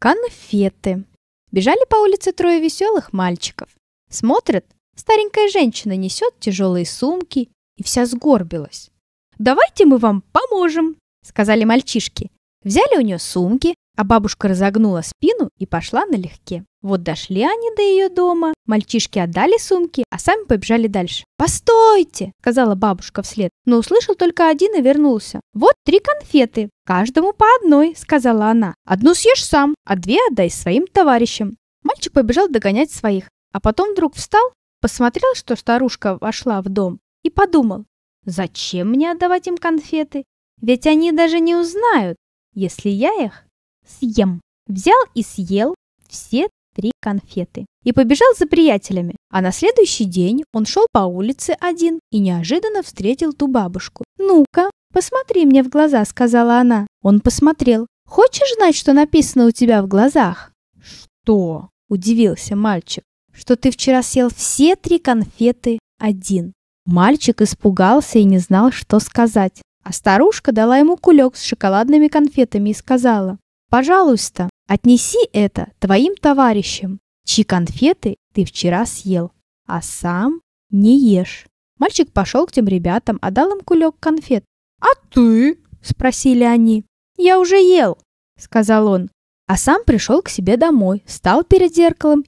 Конфеты. Бежали по улице трое веселых мальчиков. Смотрят, старенькая женщина несет тяжелые сумки и вся сгорбилась. «Давайте мы вам поможем», — сказали мальчишки. Взяли у нее сумки, а бабушка разогнула спину и пошла налегке. Вот дошли они до ее дома, мальчишки отдали сумки, а сами побежали дальше. «Постойте!» – сказала бабушка вслед, но услышал только один и вернулся. «Вот три конфеты, каждому по одной», – сказала она. «Одну съешь сам, а две отдай своим товарищам». Мальчик побежал догонять своих, а потом вдруг встал, посмотрел, что старушка вошла в дом, и подумал, «Зачем мне отдавать им конфеты? Ведь они даже не узнают, если я их съем». Взял и съел все три конфеты. И побежал за приятелями. А на следующий день он шел по улице один и неожиданно встретил ту бабушку. «Ну-ка, посмотри мне в глаза», — сказала она. Он посмотрел. «Хочешь знать, что написано у тебя в глазах?» «Что?» — удивился мальчик. «Что ты вчера съел все три конфеты один». Мальчик испугался и не знал, что сказать. А старушка дала ему кулек с шоколадными конфетами и сказала, «Пожалуйста, Отнеси это твоим товарищам, чьи конфеты ты вчера съел, а сам не ешь. Мальчик пошел к тем ребятам, отдал им кулек конфет. «А ты?» – спросили они. «Я уже ел», – сказал он. А сам пришел к себе домой, стал перед зеркалом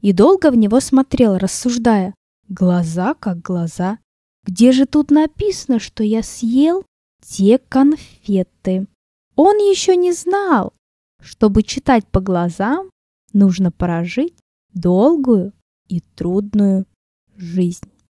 и долго в него смотрел, рассуждая. Глаза как глаза. Где же тут написано, что я съел те конфеты? Он еще не знал, чтобы читать по глазам, нужно прожить долгую и трудную жизнь.